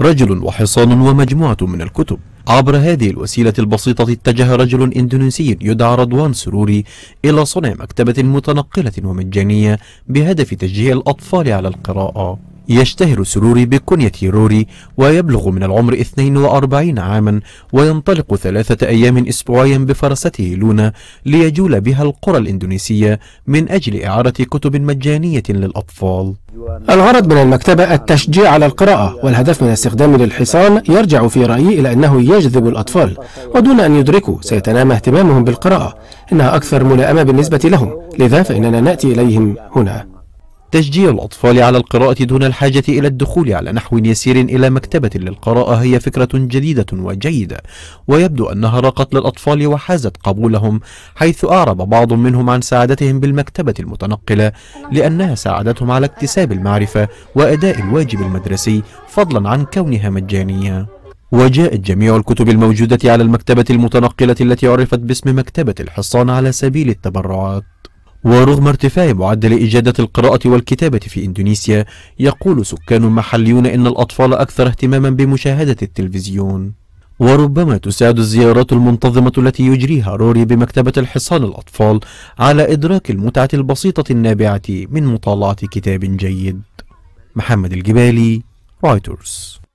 رجل وحصان ومجموعة من الكتب عبر هذه الوسيلة البسيطة اتجه رجل اندونيسي يدعى رضوان سروري الى صنع مكتبة متنقلة ومجانية بهدف تشجيع الاطفال على القراءة يشتهر سروري بكنية روري ويبلغ من العمر 42 عاما وينطلق ثلاثة أيام أسبوعيا بفرسته لونا ليجول بها القرى الإندونيسية من أجل إعارة كتب مجانية للأطفال الغرض من المكتبة التشجيع على القراءة والهدف من استخدام للحصان يرجع في رأيي إلى أنه يجذب الأطفال ودون أن يدركوا سيتنامى اهتمامهم بالقراءة إنها أكثر ملائمة بالنسبة لهم لذا فإننا نأتي إليهم هنا تشجيع الأطفال على القراءة دون الحاجة إلى الدخول على نحو يسير إلى مكتبة للقراءة هي فكرة جديدة وجيدة ويبدو أنها راقت للأطفال وحازت قبولهم حيث أعرب بعض منهم عن سعادتهم بالمكتبة المتنقلة لأنها ساعدتهم على اكتساب المعرفة وأداء الواجب المدرسي فضلا عن كونها مجانية وجاءت جميع الكتب الموجودة على المكتبة المتنقلة التي عرفت باسم مكتبة الحصان على سبيل التبرعات ورغم ارتفاع معدل إجادة القراءة والكتابة في إندونيسيا يقول سكان محليون إن الأطفال أكثر اهتماما بمشاهدة التلفزيون وربما تساعد الزيارات المنتظمة التي يجريها روري بمكتبة الحصان الأطفال على إدراك المتعة البسيطة النابعة من مطالعة كتاب جيد محمد الجبالي رايترز